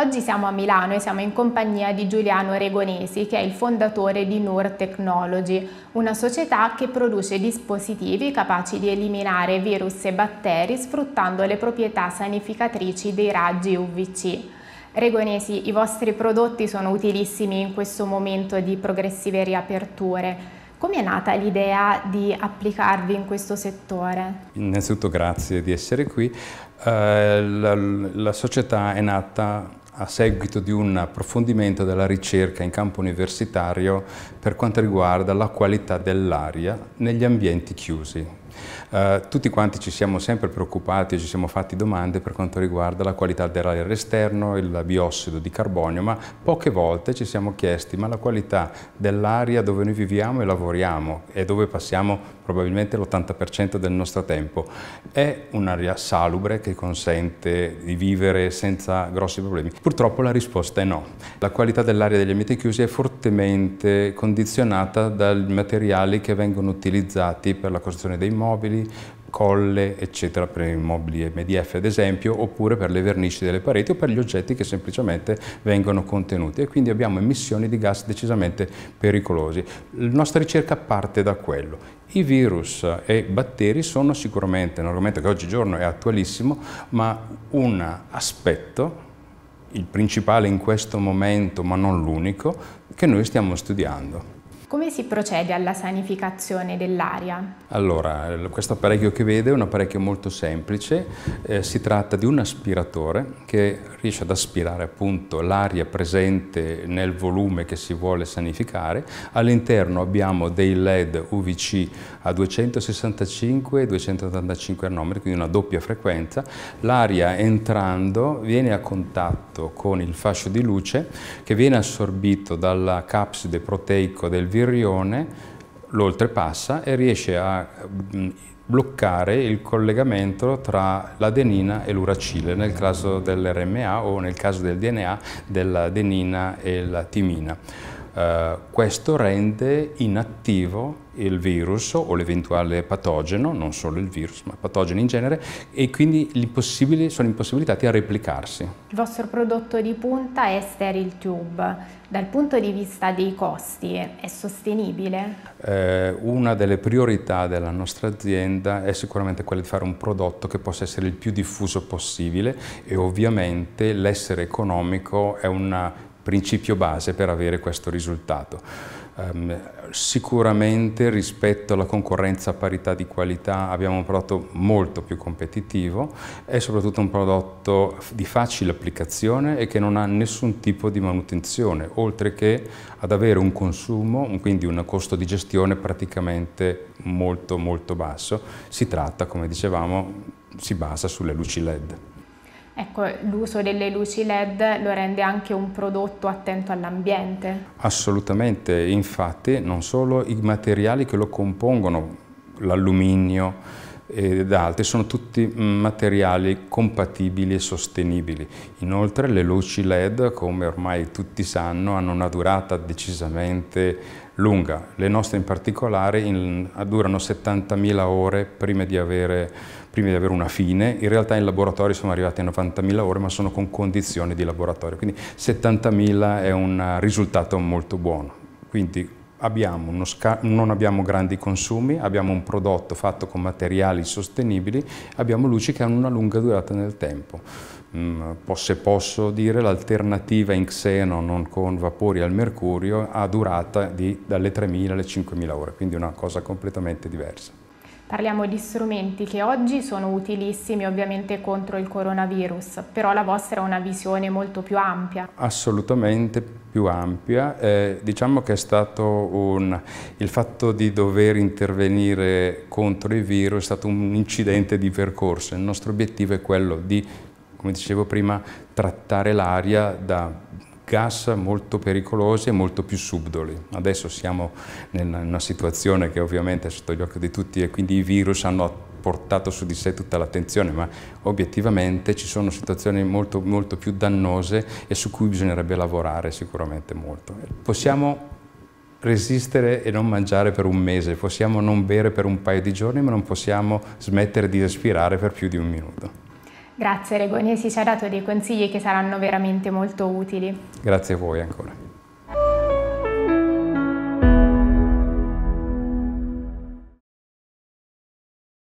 Oggi siamo a Milano e siamo in compagnia di Giuliano Regonesi, che è il fondatore di Nur Technology, una società che produce dispositivi capaci di eliminare virus e batteri sfruttando le proprietà sanificatrici dei raggi UVC. Regonesi, i vostri prodotti sono utilissimi in questo momento di progressive riaperture. Come è nata l'idea di applicarvi in questo settore? Innanzitutto grazie di essere qui. Eh, la, la società è nata a seguito di un approfondimento della ricerca in campo universitario per quanto riguarda la qualità dell'aria negli ambienti chiusi. Eh, tutti quanti ci siamo sempre preoccupati e ci siamo fatti domande per quanto riguarda la qualità dell'aria esterno, il biossido di carbonio, ma poche volte ci siamo chiesti ma la qualità dell'aria dove noi viviamo e lavoriamo e dove passiamo probabilmente l'80% del nostro tempo è un'aria salubre che consente di vivere senza grossi problemi? Purtroppo la risposta è no. La qualità dell'aria degli ambienti chiusi è fortemente condizionata dai materiali che vengono utilizzati per la costruzione dei mobili mobili, colle, eccetera, per i mobili MDF ad esempio, oppure per le vernici delle pareti o per gli oggetti che semplicemente vengono contenuti e quindi abbiamo emissioni di gas decisamente pericolosi. La nostra ricerca parte da quello. I virus e i batteri sono sicuramente un argomento che oggigiorno è attualissimo, ma un aspetto il principale in questo momento, ma non l'unico, che noi stiamo studiando. Come si procede alla sanificazione dell'aria? Allora, questo apparecchio che vede è un apparecchio molto semplice, eh, si tratta di un aspiratore che riesce ad aspirare appunto l'aria presente nel volume che si vuole sanificare. All'interno abbiamo dei LED UVC a 265 e 285 nanometri, quindi una doppia frequenza. L'aria entrando viene a contatto con il fascio di luce che viene assorbito dalla capside proteico del virus Virrione lo oltrepassa e riesce a mm, bloccare il collegamento tra l'adenina e l'uracile, nel caso dell'RMA o nel caso del DNA dell'adenina e la timina. Eh, questo rende inattivo il virus o l'eventuale patogeno, non solo il virus, ma patogeni in genere, e quindi sono impossibilitati a replicarsi. Il vostro prodotto di punta è Sterile Tube. Dal punto di vista dei costi, è sostenibile? Eh, una delle priorità della nostra azienda è sicuramente quella di fare un prodotto che possa essere il più diffuso possibile e ovviamente l'essere economico è una principio base per avere questo risultato. Um, sicuramente rispetto alla concorrenza a parità di qualità abbiamo un prodotto molto più competitivo è soprattutto un prodotto di facile applicazione e che non ha nessun tipo di manutenzione, oltre che ad avere un consumo, quindi un costo di gestione praticamente molto molto basso. Si tratta, come dicevamo, si basa sulle luci LED. Ecco, l'uso delle luci LED lo rende anche un prodotto attento all'ambiente. Assolutamente, infatti non solo i materiali che lo compongono, l'alluminio ed altri, sono tutti mm, materiali compatibili e sostenibili. Inoltre le luci LED, come ormai tutti sanno, hanno una durata decisamente lunga. Le nostre in particolare in, durano 70.000 ore prima di, avere, prima di, avere, una fine. In realtà in laboratorio siamo arrivati a 90.000 ore, ma sono con condizioni di laboratorio. Quindi 70.000 è un risultato molto buono. Quindi abbiamo non abbiamo grandi consumi, abbiamo un prodotto fatto con materiali sostenibili, abbiamo luci che hanno una lunga durata nel tempo. Mm, se posso dire l'alternativa in xeno non con vapori al mercurio ha durata di, dalle 3.000 alle 5.000 ore, quindi una cosa completamente diversa. Parliamo di strumenti che oggi sono utilissimi ovviamente contro il coronavirus, però la vostra è una visione molto più ampia. Assolutamente più ampia. Eh, diciamo che è stato un, il fatto di dover intervenire contro il virus è stato un incidente di percorso. Il nostro obiettivo è quello di, come dicevo prima, trattare l'aria da gas molto pericolosi e molto più subdoli. Adesso siamo in una situazione che ovviamente è sotto gli occhi di tutti e quindi i virus hanno portato su di sé tutta l'attenzione, ma obiettivamente ci sono situazioni molto, molto più dannose e su cui bisognerebbe lavorare sicuramente molto. Possiamo resistere e non mangiare per un mese, possiamo non bere per un paio di giorni, ma non possiamo smettere di respirare per più di un minuto. Grazie Regonesi, ci ha dato dei consigli che saranno veramente molto utili. Grazie a voi ancora.